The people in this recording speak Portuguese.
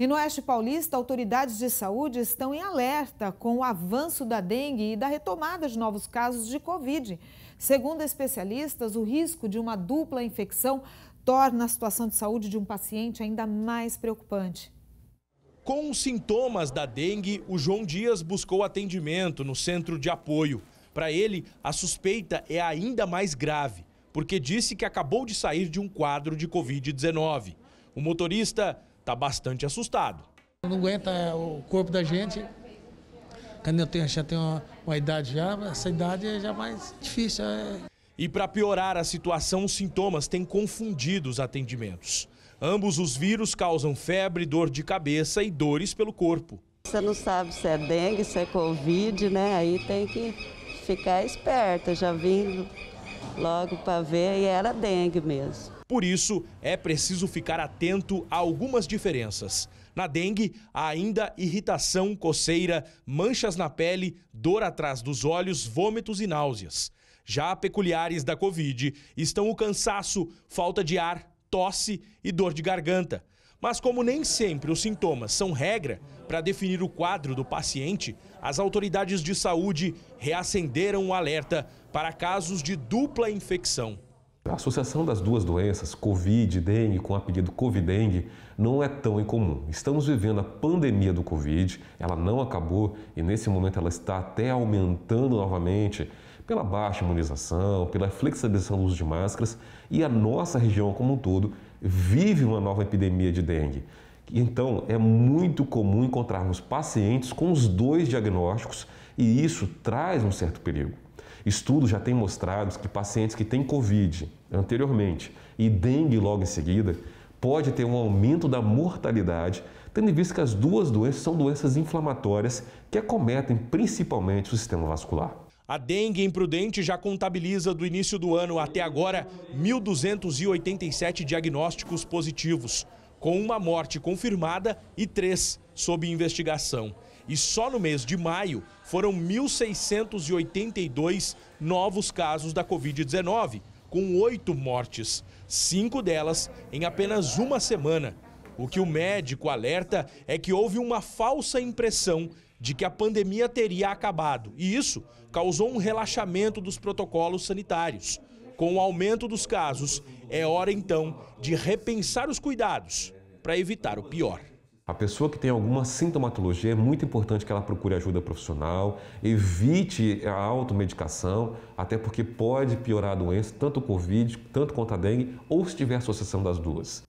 E no Oeste Paulista, autoridades de saúde estão em alerta com o avanço da dengue e da retomada de novos casos de Covid. Segundo especialistas, o risco de uma dupla infecção torna a situação de saúde de um paciente ainda mais preocupante. Com os sintomas da dengue, o João Dias buscou atendimento no centro de apoio. Para ele, a suspeita é ainda mais grave, porque disse que acabou de sair de um quadro de Covid-19. O motorista está bastante assustado. Não aguenta é, o corpo da gente. Quando eu tenho, já tenho uma, uma idade já, essa idade é já mais difícil. É... E para piorar a situação, os sintomas têm confundido os atendimentos. Ambos os vírus causam febre, dor de cabeça e dores pelo corpo. Você não sabe se é dengue, se é covid, né? Aí tem que ficar esperta. Já vim logo para ver e era dengue mesmo. Por isso, é preciso ficar atento a algumas diferenças. Na dengue, há ainda irritação, coceira, manchas na pele, dor atrás dos olhos, vômitos e náuseas. Já peculiares da Covid estão o cansaço, falta de ar, tosse e dor de garganta. Mas, como nem sempre os sintomas são regra para definir o quadro do paciente, as autoridades de saúde reacenderam o alerta para casos de dupla infecção. A associação das duas doenças, Covid e dengue, com o apelido COVID-Dengue, não é tão incomum. Estamos vivendo a pandemia do Covid, ela não acabou e nesse momento ela está até aumentando novamente pela baixa imunização, pela flexibilização do uso de máscaras e a nossa região como um todo vive uma nova epidemia de dengue. Então, é muito comum encontrarmos pacientes com os dois diagnósticos e isso traz um certo perigo. Estudos já têm mostrado que pacientes que têm Covid anteriormente e dengue logo em seguida pode ter um aumento da mortalidade, tendo em vista que as duas doenças são doenças inflamatórias que acometem principalmente o sistema vascular. A dengue imprudente já contabiliza do início do ano até agora 1.287 diagnósticos positivos, com uma morte confirmada e três sob investigação. E só no mês de maio foram 1.682 novos casos da Covid-19, com oito mortes, cinco delas em apenas uma semana. O que o médico alerta é que houve uma falsa impressão de que a pandemia teria acabado, e isso causou um relaxamento dos protocolos sanitários. Com o aumento dos casos, é hora então de repensar os cuidados para evitar o pior. A pessoa que tem alguma sintomatologia é muito importante que ela procure ajuda profissional, evite a automedicação, até porque pode piorar a doença, tanto o Covid, tanto quanto a dengue, ou se tiver associação das duas.